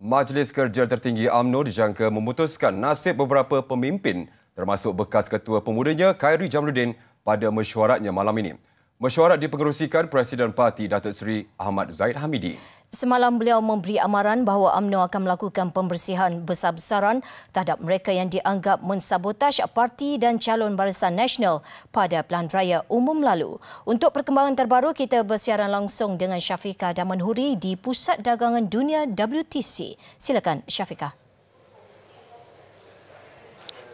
Majlis Kerja Tertinggi AMNO dijangka memutuskan nasib beberapa pemimpin termasuk bekas ketua pemudanya Khairi Jamaluddin pada mesyuaratnya malam ini. Mesyuarat dipengerusikan Presiden Parti Datuk Seri Ahmad Zaid Hamidi. Semalam beliau memberi amaran bahawa UMNO akan melakukan pembersihan besar-besaran terhadap mereka yang dianggap mensabotaj parti dan calon barisan nasional pada pelan raya umum lalu. Untuk perkembangan terbaru, kita bersiaran langsung dengan Syafiqah Damanhuri di Pusat Dagangan Dunia WTC. Silakan Syafiqah.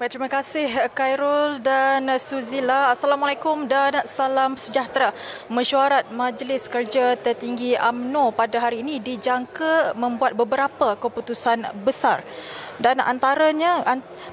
Baik, terima kasih eh, Khairul dan eh, Suzila. Assalamualaikum dan salam sejahtera. Mesyuarat Majlis Kerja Tertinggi AMNO pada hari ini dijangka membuat beberapa keputusan besar dan antaranya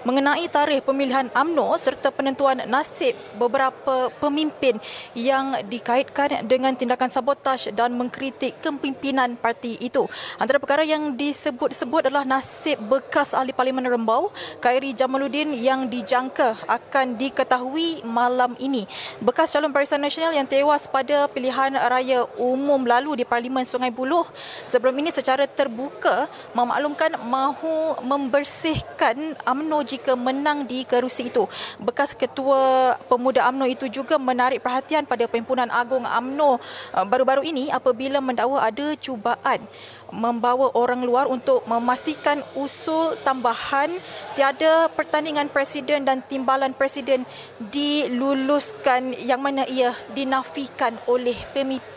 mengenai tarikh pemilihan AMNO serta penentuan nasib beberapa pemimpin yang dikaitkan dengan tindakan sabotaj dan mengkritik kepimpinan parti itu. Antara perkara yang disebut-sebut adalah nasib bekas ahli parlimen Rembau, Khairi Jamaluddin yang dijangka akan diketahui malam ini. Bekas calon Barisan Nasional yang tewas pada pilihan raya umum lalu di Parlimen Sungai Buloh sebelum ini secara terbuka memaklumkan mahu membersihkan AMNO jika menang di kerusi itu. Bekas ketua pemuda AMNO itu juga menarik perhatian pada Perhimpunan Agong AMNO uh, baru-baru ini apabila mendakwa ada cubaan membawa orang luar untuk memastikan usul tambahan tiada pertandingan pandangan presiden dan timbalan presiden diluluskan yang mana ia dinafikan oleh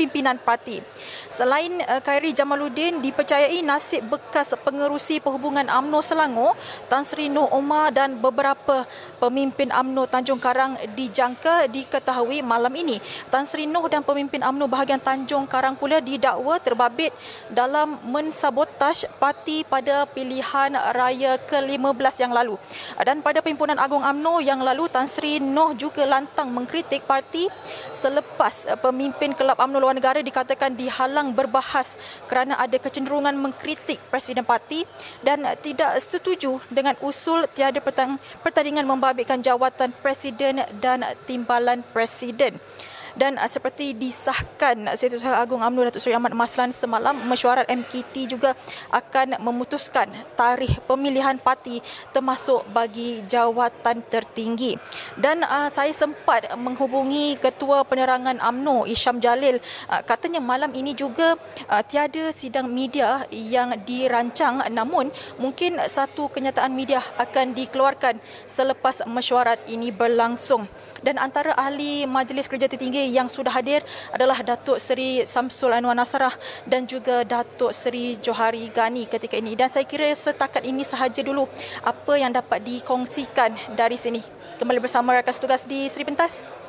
pimpinan parti. Selain eh, Khairi Jamaluddin dipercayai nasib bekas pengerusi perhubungan AMNO Selangor, Tan Sri Noh Omar dan beberapa pemimpin AMNO Tanjung Karang dijangka diketahui malam ini. Tan Sri Noh dan pemimpin AMNO bahagian Tanjung Karang pula didakwa terbabit dalam mensabotaj parti pada pilihan raya ke-15 yang lalu. Dan pada pada pimpinan Agong AMNO yang lalu Tan Sri Noh juga lantang mengkritik parti selepas eh, pemimpin Kelab AMNO Luar Negara dikatakan dihalang berbahas kerana ada kecenderungan mengkritik presiden parti dan tidak setuju dengan usul tiada pertandingan membabitkan jawatan presiden dan timbalan presiden dan uh, seperti disahkan uh, Setia Usaha Agung UMNO Datuk Seri Ahmad Maslan semalam mesyuarat MKT juga akan memutuskan tarikh pemilihan parti termasuk bagi jawatan tertinggi dan uh, saya sempat menghubungi Ketua Penerangan UMNO Isham Jalil uh, katanya malam ini juga uh, tiada sidang media yang dirancang namun mungkin satu kenyataan media akan dikeluarkan selepas mesyuarat ini berlangsung dan antara ahli Majlis Kerja Tertinggi yang sudah hadir adalah Datuk Seri Samsul Anwar Nasarah dan juga Datuk Seri Johari Gani ketika ini. Dan saya kira setakat ini sahaja dulu apa yang dapat dikongsikan dari sini. Kembali bersama rakan tugas di Seri Pentas.